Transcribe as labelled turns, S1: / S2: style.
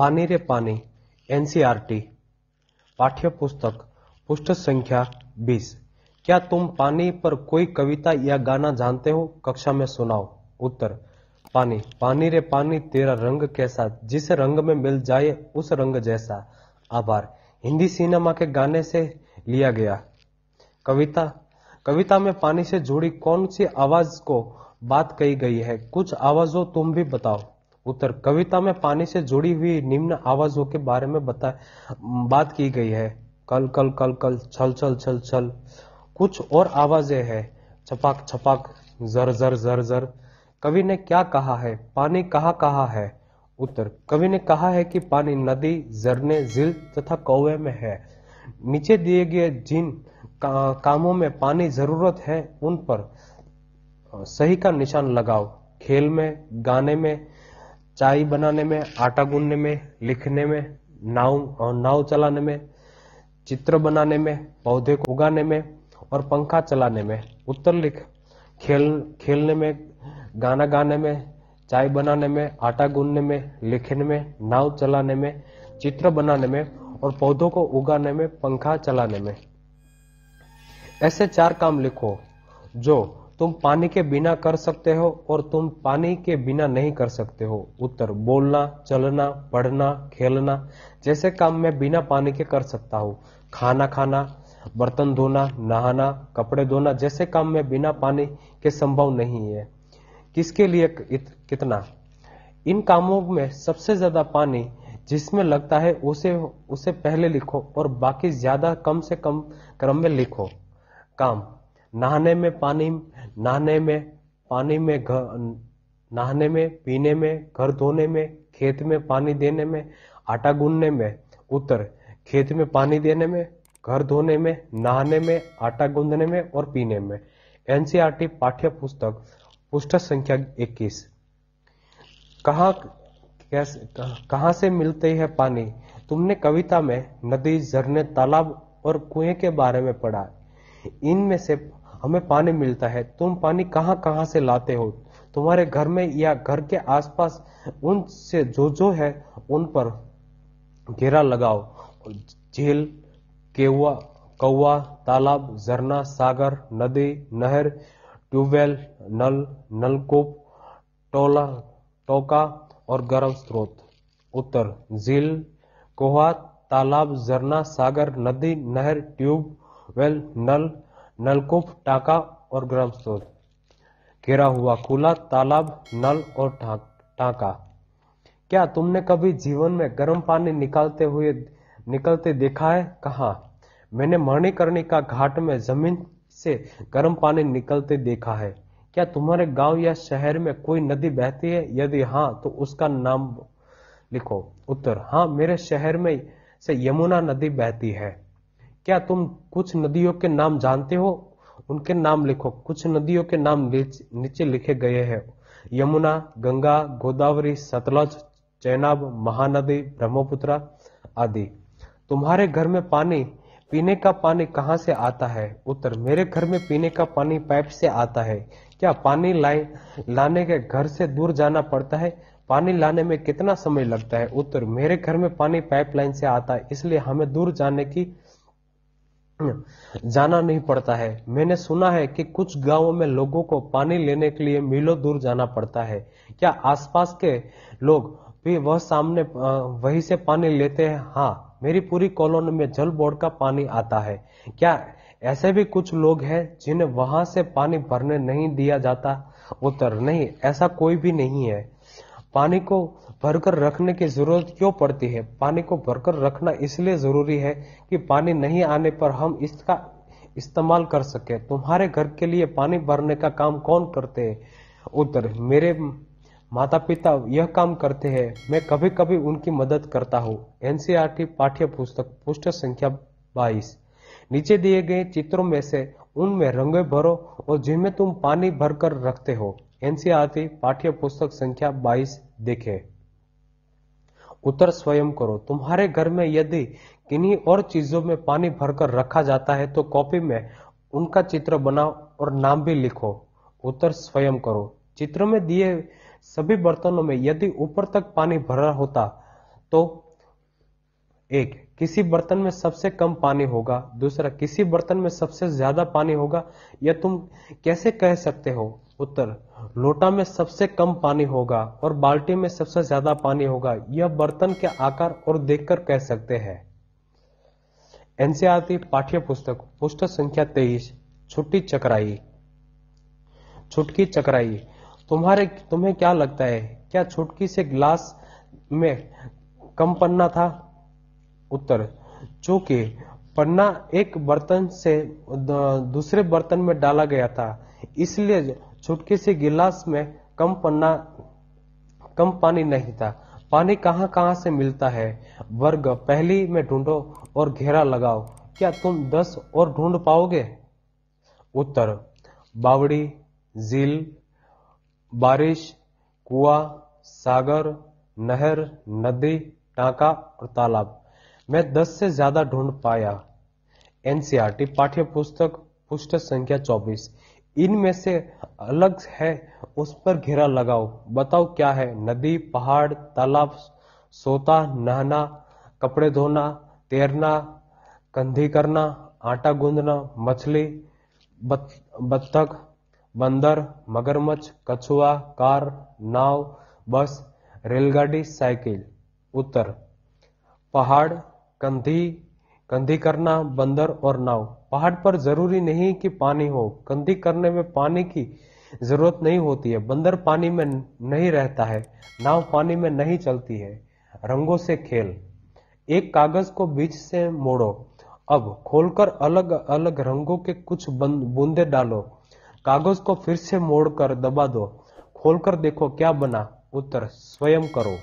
S1: पानी रे पानी एनसीआरटी पाठ्य पुस्तक पृष्ठ संख्या 20 क्या तुम पानी पर कोई कविता या गाना जानते हो कक्षा में सुनाओ उत्तर पानी पानी रे पानी तेरा रंग कैसा जिस रंग में मिल जाए उस रंग जैसा आभार हिंदी सिनेमा के गाने से लिया गया कविता कविता में पानी से जुड़ी कौन सी आवाज को बात कही गई है कुछ आवाजों तुम भी बताओ उत्तर कविता में पानी से जुड़ी हुई निम्न आवाजों के बारे में बता बात की गई है कल कल कल कल छल छल छल छल कुछ और आवाजें हैं छपाक छपाक जर जर जर जर कवि ने क्या कहा है पानी कहा कहा है उत्तर कवि ने कहा है कि पानी नदी झरने झील तथा कौवे में है नीचे दिए गए जिन का, कामों में पानी जरूरत है उन पर सही का निशान लगाओ खेल में गाने में चाय बनाने में आटा गूंदने में लिखने में नाव नाव चलाने में चित्र बनाने में पौधे को उगाने में और पंखा चलाने में उत्तर लिख खेल खेलने में गाना गाने में चाय बनाने में आटा गूंदने में लिखने में नाव चलाने में चित्र बनाने में और पौधों को उगाने में पंखा चलाने में ऐसे चार काम लिखो जो तुम पानी के बिना कर सकते हो और तुम पानी के बिना नहीं कर सकते हो उत्तर बोलना चलना पढ़ना खेलना जैसे काम मैं बिना पानी के कर सकता हूँ खाना खाना बर्तन धोना नहाना कपड़े धोना जैसे काम में बिना पानी के संभव नहीं है किसके लिए कितना इन कामों में सबसे ज्यादा पानी जिसमें लगता है उसे उसे पहले लिखो और बाकी ज्यादा कम से कम क्रम में लिखो काम नहाने में पानी नहाने में पानी में घर नहाने में पीने में घर धोने में खेत में पानी देने में आटा गूंढने में उत्तर खेत में पानी देने में घर धोने में नहाने में आटा गूंधने में और पीने में एनसीईआरटी पाठ्य पुस्तक पुस्तक संख्या 21 कहा कैसे से मिलते है पानी तुमने कविता में नदी झरने तालाब और कुएं के बारे में पढ़ा इनमें से हमें पानी मिलता है तुम पानी कहाँ कहाँ से लाते हो तुम्हारे घर में या घर के आसपास उनसे जो जो है उन पर घेरा लगाओ झील केवा कौआ तालाब झरना सागर नदी नहर ट्यूबवेल नल नलकूप टोला टोका और गर्म स्रोत उत्तर झील कोहा तालाब झरना सागर नदी नहर ट्यूब वेल नल नलकूप टाका और गर्म स्रोत घेरा हुआ खुला तालाब नल और टाका क्या तुमने कभी जीवन में गर्म पानी निकालते हुए निकलते देखा है कहा मैंने मणिकर्णिका घाट में जमीन से गर्म पानी निकलते देखा है क्या तुम्हारे गांव या शहर में कोई नदी बहती है यदि हाँ तो उसका नाम लिखो उत्तर हाँ मेरे शहर में से यमुना नदी बहती है क्या तुम कुछ नदियों के नाम जानते हो उनके नाम लिखो कुछ नदियों के नाम नीचे लिखे गए हैं यमुना गंगा गोदावरी सतलज चैनाब महानदी ब्रह्मपुत्र आदि तुम्हारे घर में पानी पीने का पानी कहाँ से आता है उत्तर मेरे घर में पीने का पानी पाइप से आता है क्या पानी लाए लाने के घर से दूर जाना पड़ता है पानी लाने में कितना समय लगता है उत्तर मेरे घर में पानी पाइपलाइन से आता है इसलिए हमें दूर जाने की जाना नहीं पड़ता है मैंने सुना है कि कुछ गांवों में लोगों को पानी लेने के लिए मीलों दूर जाना पड़ता है क्या आसपास के लोग भी वह सामने वहीं से पानी लेते हैं हाँ मेरी पूरी कॉलोनी में जल बोर्ड का पानी आता है क्या ऐसे भी कुछ लोग हैं जिन्हें वहां से पानी भरने नहीं दिया जाता उत्तर नहीं ऐसा कोई भी नहीं है पानी को भरकर रखने की जरूरत क्यों पड़ती है पानी को भरकर रखना इसलिए जरूरी है कि पानी नहीं आने पर हम इसका इस्तेमाल कर सके तुम्हारे घर के लिए पानी भरने का काम कौन करते हैं उत्तर मेरे माता पिता यह काम करते हैं मैं कभी कभी उनकी मदद करता हूँ एनसीआरटी पाठ्य पुस्तक पुस्तक संख्या बाईस नीचे दिए गए चित्रों में से उनमें रंगे भरो और जिनमें तुम पानी भरकर रखते हो एनसीआरटी पाठ्य पुस्तक संख्या 22 देखें उत्तर स्वयं करो तुम्हारे घर में यदि किन्हीं और चीजों में पानी भरकर रखा जाता है तो कॉपी में उनका चित्र बनाओ और नाम भी लिखो उत्तर स्वयं करो चित्र में दिए सभी बर्तनों में यदि ऊपर तक पानी भरा होता तो एक किसी बर्तन में सबसे कम पानी होगा दूसरा किसी बर्तन में सबसे ज्यादा पानी होगा यह तुम कैसे कह सकते हो उत्तर लोटा में सबसे कम पानी होगा और बाल्टी में सबसे ज्यादा पानी होगा यह बर्तन के आकार और देखकर कह सकते हैं एनसीआर पाठ्य पुस्तक पुस्तक संख्या तेईस छुट्टी चक्राई छुटकी चक्राई तुम्हारे तुम्हें क्या लगता है क्या छुटकी से ग्लास में कम पन्ना था उत्तर चूंकि पन्ना एक बर्तन से दूसरे बर्तन में डाला गया था इसलिए छुटके से गिलास में कम पन्ना कम पानी नहीं था पानी कहाँ कहाँ से मिलता है वर्ग पहली में ढूंढो और घेरा लगाओ क्या तुम दस और ढूंढ पाओगे उत्तर बावड़ी झील बारिश कुआ सागर नहर नदी टाका और तालाब मैं दस से ज्यादा ढूंढ पाया एनसीआरटी पाठ्य पुस्तक पुस्तक संख्या चौबीस इनमें से अलग है उस पर घेरा लगाओ बताओ क्या है नदी पहाड़ तालाब सोता नहाना कपड़े धोना तैरना कंधी करना आटा गूंदना मछली बत्तख बंदर मगरमच्छ कछुआ कार नाव बस रेलगाड़ी साइकिल उत्तर पहाड़ कंधी कंधी करना बंदर और नाव पहाड़ पर जरूरी नहीं कि पानी हो कंधी करने में पानी की जरूरत नहीं होती है बंदर पानी में नहीं रहता है नाव पानी में नहीं चलती है रंगों से खेल एक कागज को बीच से मोड़ो अब खोलकर अलग अलग रंगों के कुछ बूंदे डालो कागज को फिर से मोड़कर दबा दो खोलकर देखो क्या बना उत्तर स्वयं करो